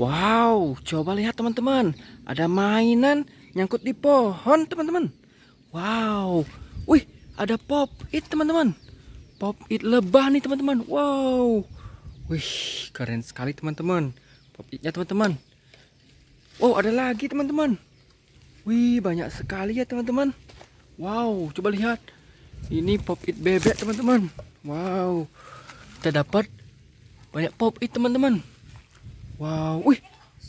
Wow, coba lihat teman-teman. Ada mainan nyangkut di pohon, teman-teman. Wow. Wih, ada pop it, teman-teman. Pop it lebah nih, teman-teman. Wow. Wih, keren sekali, teman-teman. Pop itnya, teman-teman. Wow, oh, ada lagi, teman-teman. Wih, banyak sekali ya, teman-teman. Wow, coba lihat. Ini pop it bebek, teman-teman. Wow. Kita dapat banyak pop it, teman-teman. Wow, wih,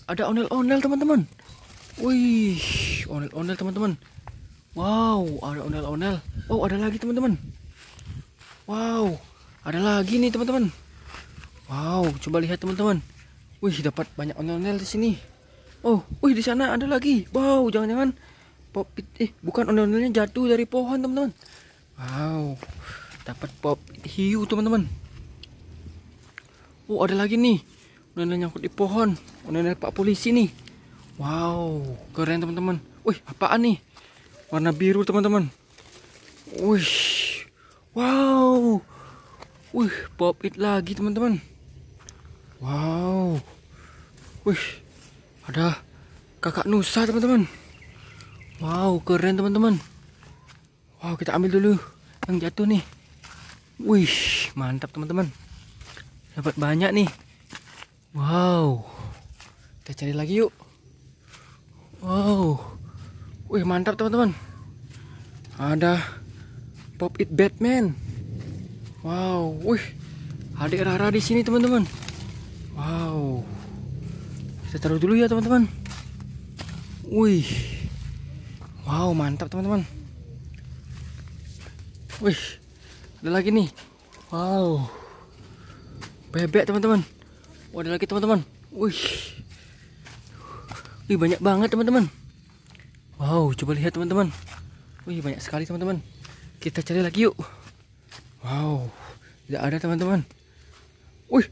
ada onel-onel teman-teman. Wih, onel-onel teman-teman. Wow, ada onel-onel. Oh, ada lagi teman-teman. Wow, ada lagi nih teman-teman. Wow, coba lihat teman-teman. Wih, dapat banyak onel-onel di sini. Oh, wih di sana ada lagi. Wow, jangan-jangan popit eh bukan onel-onelnya jatuh dari pohon teman-teman. Wow, dapat pop hiu teman-teman. Oh, ada lagi nih. Nenek nyangkut di pohon. Oh, nenek Pak polisi nih. Wow, keren teman-teman. Wih, apaan nih? Warna biru teman-teman. Wih. Wow. Wih, pop it lagi teman-teman. Wow. Wih. Ada kakak Nusa teman-teman. Wow, keren teman-teman. Wow, kita ambil dulu yang jatuh nih. Wih, mantap teman-teman. Dapat banyak nih. Wow. Kita cari lagi yuk. Wow. Wih, mantap teman-teman. Ada Pop It Batman. Wow, wih. Adik Rara di sini teman-teman. Wow. Kita taruh dulu ya teman-teman. Wih. Wow, mantap teman-teman. Wih. Ada lagi nih. Wow. Bebek teman-teman. Wah, ada lagi teman-teman. Wih. Wih, banyak banget teman-teman. Wow, coba lihat teman-teman. Wih, banyak sekali teman-teman. Kita cari lagi yuk. Wow, tidak ada teman-teman. Wih,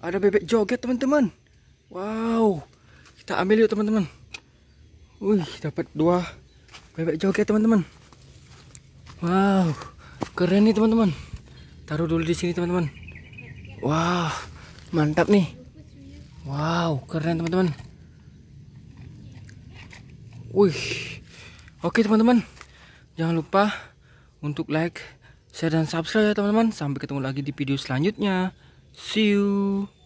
ada bebek joget teman-teman. Wow, kita ambil yuk teman-teman. Wih, dapat dua bebek joget teman-teman. Wow, keren nih teman-teman. Taruh dulu di sini teman-teman. Wow mantap nih wow keren teman-teman wih oke teman-teman jangan lupa untuk like share dan subscribe ya teman-teman sampai ketemu lagi di video selanjutnya see you